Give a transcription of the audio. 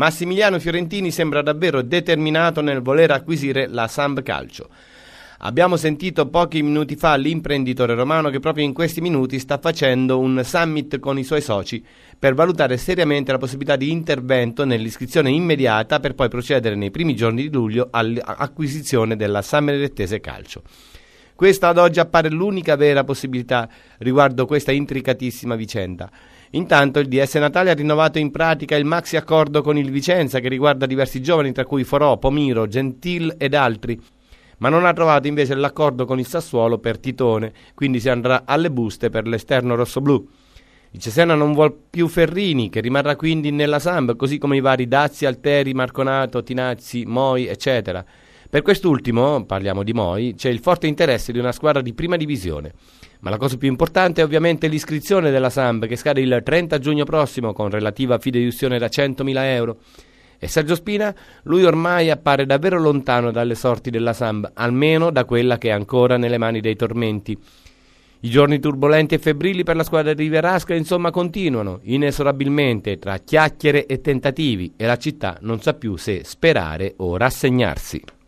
Massimiliano Fiorentini sembra davvero determinato nel voler acquisire la Samp Calcio. Abbiamo sentito pochi minuti fa l'imprenditore romano che proprio in questi minuti sta facendo un summit con i suoi soci per valutare seriamente la possibilità di intervento nell'iscrizione immediata per poi procedere nei primi giorni di luglio all'acquisizione della Sammerettese Calcio. Questa ad oggi appare l'unica vera possibilità riguardo questa intricatissima vicenda. Intanto il DS Natale ha rinnovato in pratica il maxi accordo con il Vicenza che riguarda diversi giovani tra cui Forò, Pomiro, Gentil ed altri ma non ha trovato invece l'accordo con il Sassuolo per Titone, quindi si andrà alle buste per l'esterno rossoblù. Il Cesena non vuole più Ferrini, che rimarrà quindi nella Samba, così come i vari Dazzi, Alteri, Marconato, Tinazzi, Moi, eccetera. Per quest'ultimo, parliamo di Moi, c'è il forte interesse di una squadra di prima divisione. Ma la cosa più importante è ovviamente l'iscrizione della Samp che scade il 30 giugno prossimo con relativa fideiussione da 100.000 euro. E Sergio Spina, lui ormai appare davvero lontano dalle sorti della Samp, almeno da quella che è ancora nelle mani dei tormenti. I giorni turbolenti e febbrili per la squadra di Verasca insomma continuano, inesorabilmente, tra chiacchiere e tentativi, e la città non sa più se sperare o rassegnarsi.